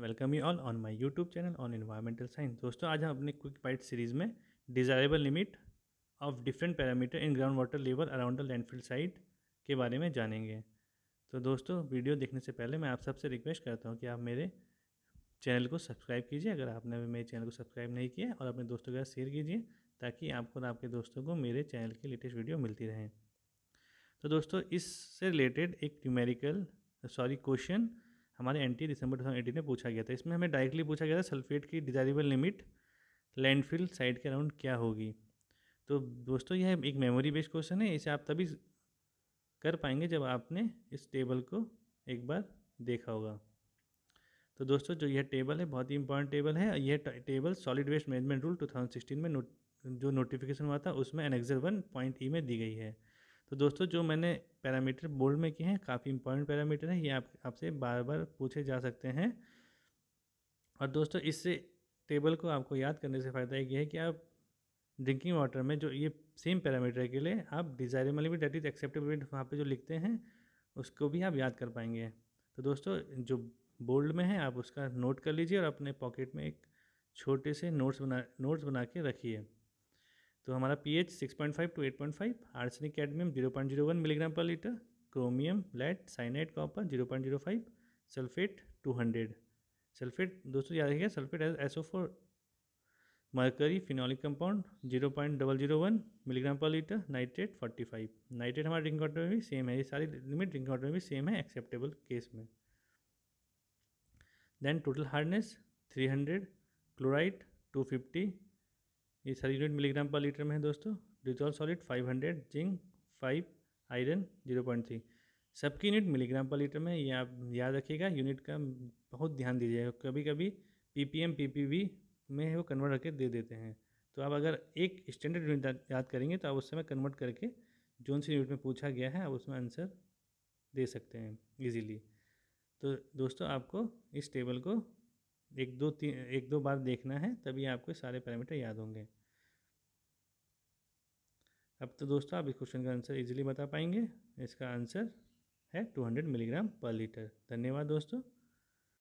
welcome you all on my YouTube channel on environmental science दोस्तों आज हम अपने क्विक बाइट सीरीज़ में desirable limit of different parameter in ground water level around the landfill site के बारे में जानेंगे तो दोस्तों वीडियो देखने से पहले मैं आप सबसे रिक्वेस्ट करता हूँ कि आप मेरे चैनल को सब्सक्राइब कीजिए अगर आपने अभी मेरे चैनल को सब्सक्राइब नहीं किया और अपने दोस्तों के साथ शेयर कीजिए ताकि आपको और आपके दोस्तों को मेरे चैनल की लेटेस्ट वीडियो मिलती रहे तो दोस्तों इससे रिलेटेड एक न्यूमेरिकल सॉरी क्वेश्चन हमारे एन टी दिसंबर टू में पूछा गया था इसमें हमें डायरेक्टली पूछा गया था सल्फेट की डिजायरेबल लिमिट लैंडफिल साइड के अराउंड क्या होगी तो दोस्तों यह एक मेमोरी बेस्ड क्वेश्चन है इसे आप तभी कर पाएंगे जब आपने इस टेबल को एक बार देखा होगा तो दोस्तों जो यह टेबल है बहुत ही इंपॉर्टेंट टेबल है यह table solid waste management rule 2016 में नो, जो नोटिफिकेशन हुआ था उसमें एनेक्जर वन पॉइंट ई में दी गई है तो दोस्तों जो मैंने पैरामीटर बोल्ड में किए हैं काफ़ी इंपॉर्टेंट पैरामीटर हैं ये आप आपसे बार बार पूछे जा सकते हैं और दोस्तों इससे टेबल को आपको याद करने से फ़ायदा ये है कि आप ड्रिंकिंग वाटर में जो ये सेम पैरामीटर के लिए आप डिज़ायरेबल भी डेट इज एक्सेप्टेबल वहाँ पर जो लिखते हैं उसको भी आप याद कर पाएंगे तो दोस्तों जो बोल्ड में है आप उसका नोट कर लीजिए और अपने पॉकेट में एक छोटे से नोट्स बना नोट्स बना के रखिए तो हमारा P H six point five to eight point five arsenic cadmium zero zero point one milligram पर litre chromium lead cyanide copper zero zero point five sulphate two hundred sulphate दोस्तों याद रखिएगा sulphate S O four mercury phenolic compound zero zero point double one milligram पर litre nitrate forty five nitrate हमारे drink water में भी same है ये सारी लिमिट ड्रिंक वाटर में भी सेम है एक्सेप्टेबल केस में then total hardness three hundred chloride fifty ये सारी यूनिट मिलीग्राम पर लीटर में है दोस्तों dissolved solid 500 zinc five iron three सबकी यूनिट मिलीग्राम पर लीटर में ये आप याद रखिएगा यूनिट का बहुत ध्यान दीजिएगा कभी कभी पीपीएम पीपीवी में वो कन्वर्ट करके दे देते हैं तो आप अगर एक स्टैंडर्ड यूनिट याद करेंगे तो आप उस समय कन्वर्ट करके जोन सी यूनिट में पूछा गया है आप उसमें आंसर दे सकते हैं ईजीली तो दोस्तों आपको इस टेबल को एक दो तीन एक दो बार देखना है तभी आपको सारे पैरामीटर याद होंगे अब तो दोस्तों आप इस क्वेश्चन का आंसर इजीली बता पाएंगे इसका आंसर है 200 मिलीग्राम पर लीटर धन्यवाद दोस्तों